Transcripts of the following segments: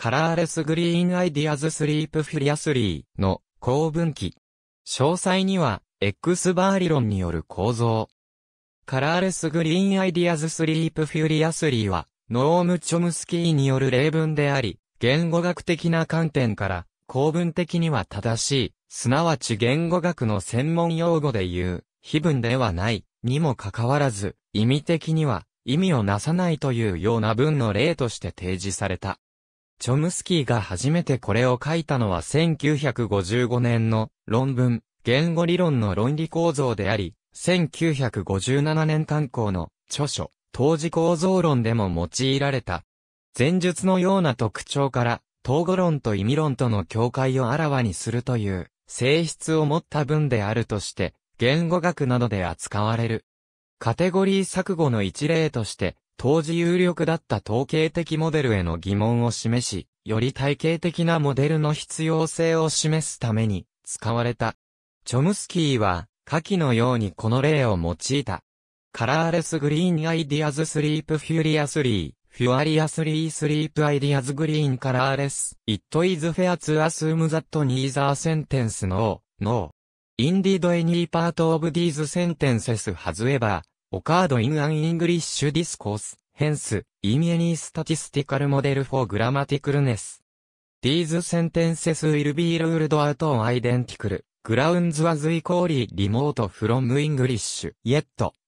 カラーレスグリーンアイディアズスリープフィリアスリーの公文記。詳細には、X バー理論による構造。カラーレスグリーンアイディアズスリープフィリアスリーは、ノーム・チョムスキーによる例文であり、言語学的な観点から、公文的には正しい、すなわち言語学の専門用語で言う、非文ではない、にもかかわらず、意味的には、意味をなさないというような文の例として提示された。チョムスキーが初めてこれを書いたのは1955年の論文、言語理論の論理構造であり、1957年刊行の著書、当時構造論でも用いられた。前述のような特徴から、統語論と意味論との境界をあらわにするという性質を持った文であるとして、言語学などで扱われる。カテゴリー錯誤の一例として、当時有力だった統計的モデルへの疑問を示し、より体系的なモデルの必要性を示すために使われた。チョムスキーは、下記のようにこの例を用いた。カラーレスグリーンアイディアズスリープフューリアスリー、フュアリアスリースリープアイディアズグリーンカラーレス、it is fair to assume that neither sentence no, no. Indeed any part of these sentences has ever オカード・イン・アン・イングリッシュ・ディスコース、ヘンス、イミエニー・スタティスティカル・モデル・フォー・グラマティクルネス。These sentences will be ruled out on identical grounds was equally remote from English. Yet,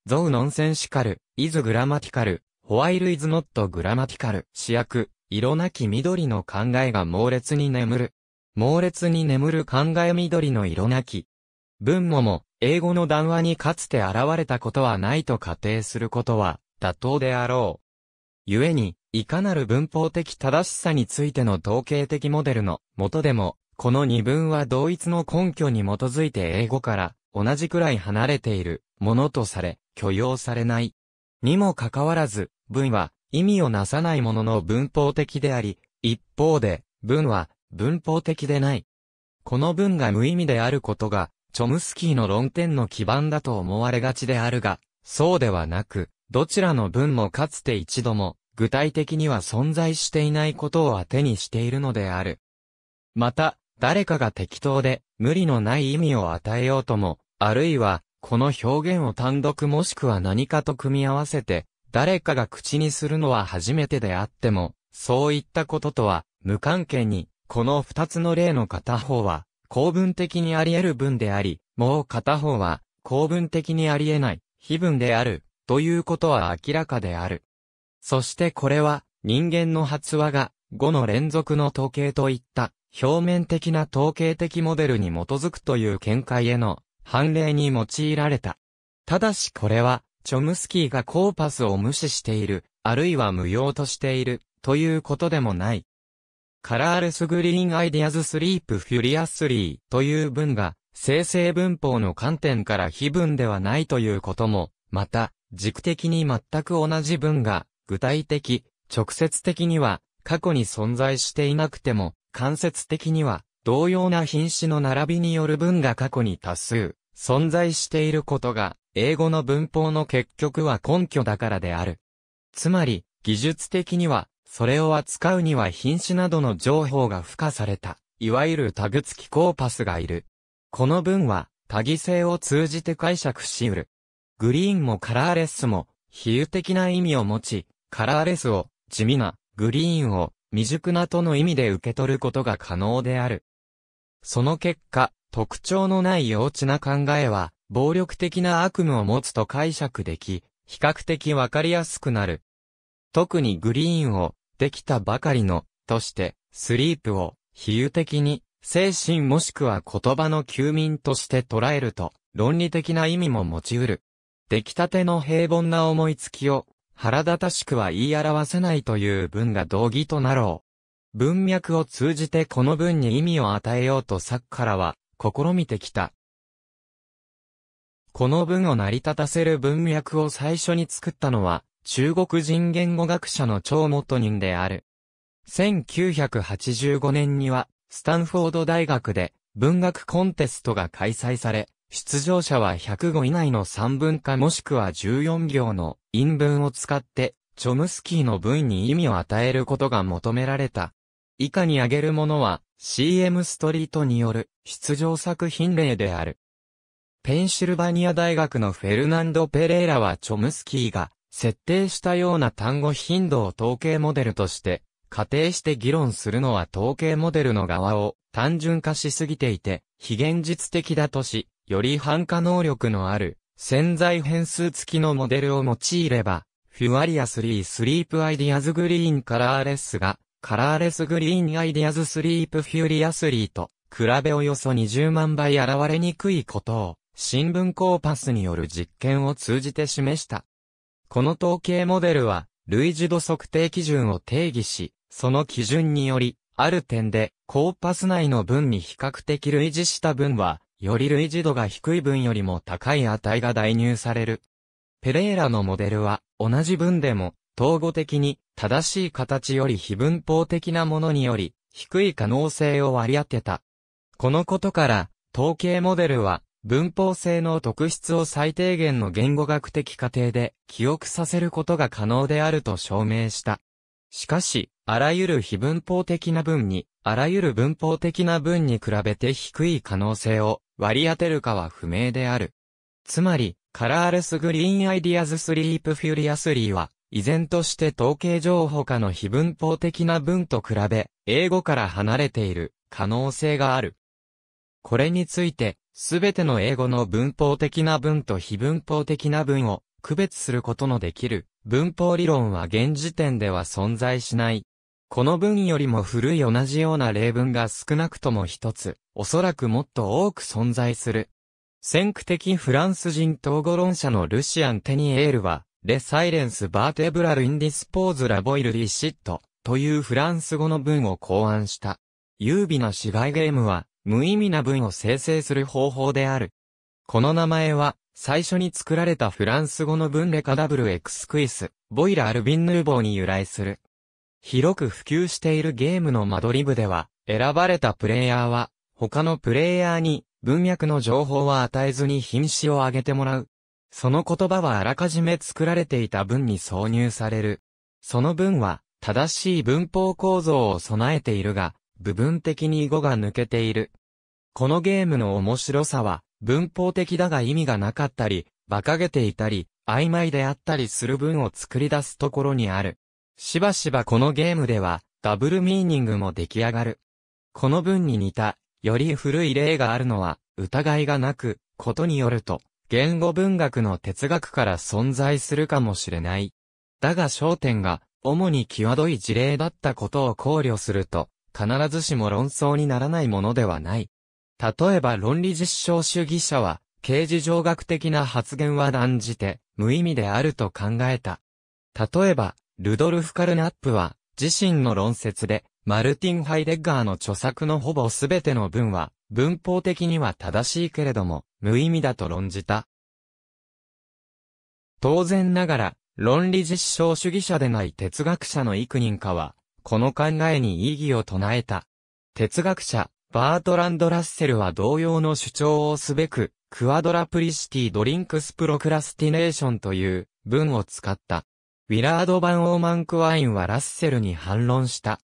though nonsensical, is grammatical, while is not grammatical. 主役、色なき緑の考えが猛烈に眠る。猛烈に眠る考え緑の色なき。文もも、英語の談話にかつて現れたことはないと仮定することは妥当であろう。故に、いかなる文法的正しさについての統計的モデルの元でも、この二文は同一の根拠に基づいて英語から同じくらい離れているものとされ、許容されない。にもかかわらず、文は意味をなさないものの文法的であり、一方で、文は文法的でない。この文が無意味であることがチョムスキーの論点の基盤だと思われがちであるが、そうではなく、どちらの文もかつて一度も、具体的には存在していないことを当てにしているのである。また、誰かが適当で、無理のない意味を与えようとも、あるいは、この表現を単独もしくは何かと組み合わせて、誰かが口にするのは初めてであっても、そういったこととは、無関係に、この二つの例の片方は、構文的にあり得る文であり、もう片方は、構文的にあり得ない、非文である、ということは明らかである。そしてこれは、人間の発話が、5の連続の統計といった、表面的な統計的モデルに基づくという見解への判例に用いられた。ただしこれは、チョムスキーがコーパスを無視している、あるいは無用としている、ということでもない。カラーレスグリーンアイディアズスリープフュリアスリーという文が、生成文法の観点から非文ではないということも、また、軸的に全く同じ文が、具体的、直接的には、過去に存在していなくても、間接的には、同様な品種の並びによる文が過去に多数、存在していることが、英語の文法の結局は根拠だからである。つまり、技術的には、それを扱うには品種などの情報が付加された、いわゆるタグ付きコーパスがいる。この文は、多義性を通じて解釈し得る。グリーンもカラーレスも、比喩的な意味を持ち、カラーレスを、地味な、グリーンを、未熟なとの意味で受け取ることが可能である。その結果、特徴のない幼稚な考えは、暴力的な悪夢を持つと解釈でき、比較的わかりやすくなる。特にグリーンを、できたばかりの、として、スリープを、比喩的に、精神もしくは言葉の休眠として捉えると、論理的な意味も持ち得る。出来たての平凡な思いつきを、腹立たしくは言い表せないという文が道義となろう。文脈を通じてこの文に意味を与えようと作からは、試みてきた。この文を成り立たせる文脈を最初に作ったのは、中国人言語学者の張元人である。1985年には、スタンフォード大学で文学コンテストが開催され、出場者は1 0語以内の3文化もしくは14行の陰文を使って、チョムスキーの文に意味を与えることが求められた。以下に挙げるものは CM ストリートによる出場作品例である。ペンシルバニア大学のフェルナンド・ペレーラはチョムスキーが設定したような単語頻度を統計モデルとして、仮定して議論するのは統計モデルの側を単純化しすぎていて、非現実的だとし、より反化能力のある潜在変数付きのモデルを用いれば、フュアリアスリースリープアイディアズグリーンカラーレスが、カラーレスグリーンアイディアズスリープフューリアスリーと、比べおよそ20万倍現れにくいことを、新聞コーパスによる実験を通じて示した。この統計モデルは、類似度測定基準を定義し、その基準により、ある点で、コーパス内の分に比較的類似した分は、より類似度が低い分よりも高い値が代入される。ペレーラのモデルは、同じ分でも、統合的に、正しい形より非分法的なものにより、低い可能性を割り当てた。このことから、統計モデルは、文法性の特質を最低限の言語学的過程で記憶させることが可能であると証明した。しかし、あらゆる非文法的な文に、あらゆる文法的な文に比べて低い可能性を割り当てるかは不明である。つまり、カラールスグリーンアイディアズスリープフュリアスリーは、依然として統計上他の非文法的な文と比べ、英語から離れている可能性がある。これについて、すべての英語の文法的な文と非文法的な文を区別することのできる文法理論は現時点では存在しない。この文よりも古い同じような例文が少なくとも一つ、おそらくもっと多く存在する。先駆的フランス人統合論者のルシアン・テニエールは、レ・サイレンス・バーテブラル・インディスポーズ・ラ・ボイル・リシットというフランス語の文を考案した。優美な芝居ゲームは、無意味な文を生成する方法である。この名前は、最初に作られたフランス語の文レカダブルエクスクイス、ボイラ・アルビン・ヌーボーに由来する。広く普及しているゲームのマドリブでは、選ばれたプレイヤーは、他のプレイヤーに文脈の情報は与えずに品詞を上げてもらう。その言葉はあらかじめ作られていた文に挿入される。その文は、正しい文法構造を備えているが、部分的に語が抜けている。このゲームの面白さは、文法的だが意味がなかったり、馬鹿げていたり、曖昧であったりする文を作り出すところにある。しばしばこのゲームでは、ダブルミーニングも出来上がる。この文に似た、より古い例があるのは、疑いがなく、ことによると、言語文学の哲学から存在するかもしれない。だが焦点が、主に際どい事例だったことを考慮すると、必ずしも論争にならないものではない。例えば論理実証主義者は、刑事上学的な発言は断じて、無意味であると考えた。例えば、ルドルフ・カルナップは、自身の論説で、マルティン・ハイデッガーの著作のほぼすべての文は、文法的には正しいけれども、無意味だと論じた。当然ながら、論理実証主義者でない哲学者の幾人かは、この考えに異議を唱えた。哲学者、バートランド・ラッセルは同様の主張をすべく、クワドラプリシティ・ドリンクス・プロクラスティネーションという文を使った。ウィラード・バン・オーマン・クワインはラッセルに反論した。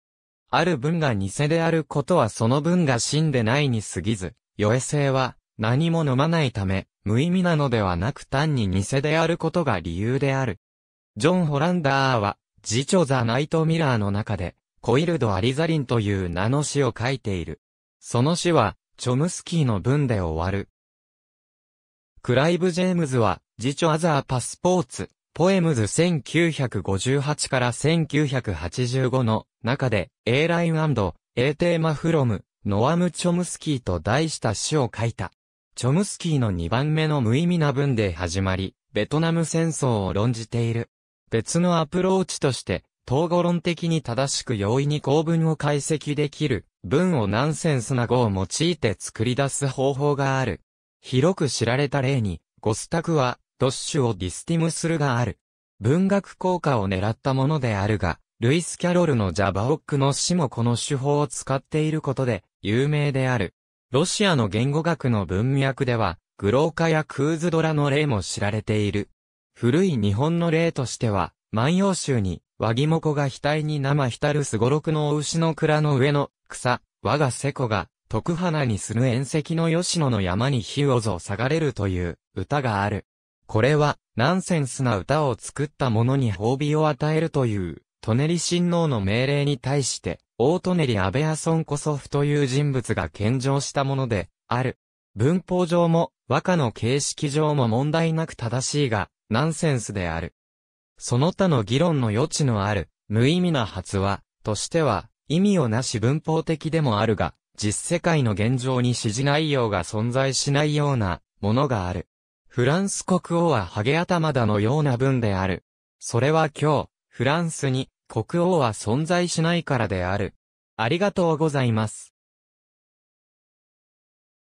ある文が偽であることはその文が真でないに過ぎず、余衛性は何も飲まないため、無意味なのではなく単に偽であることが理由である。ジョン・ホランダーは、次女ザ・ナイト・ミラーの中で、コイルド・アリザリンという名の詩を書いている。その詩は、チョムスキーの文で終わる。クライブ・ジェームズは、次女アザー・パスポーツ、ポエムズ1958から1985の中で、A ライン &A テーマフロム、ノアム・チョムスキーと題した詩を書いた。チョムスキーの2番目の無意味な文で始まり、ベトナム戦争を論じている。別のアプローチとして、統合論的に正しく容易に構文を解析できる、文をナンセンスな語を用いて作り出す方法がある。広く知られた例に、ゴスタクは、ドッシュをディスティムするがある。文学効果を狙ったものであるが、ルイス・キャロルのジャバオックの詩もこの手法を使っていることで、有名である。ロシアの言語学の文脈では、グローカやクーズドラの例も知られている。古い日本の例としては、万葉集に、和木もが額に生浸るすごろくのお牛の蔵の上の草、我が瀬子が、徳花にする縁石の吉野の山に火をぞ下がれるという歌がある。これは、ナンセンスな歌を作った者に褒美を与えるという、トネリ親王の命令に対して、大トネリ安倍アソンコソフという人物が献上したもので、ある。文法上も、和歌の形式上も問題なく正しいが、ナンセンスである。その他の議論の余地のある、無意味な発話、としては、意味をなし文法的でもあるが、実世界の現状に指示内容が存在しないような、ものがある。フランス国王はハゲ頭だのような文である。それは今日、フランスに、国王は存在しないからである。ありがとうございます。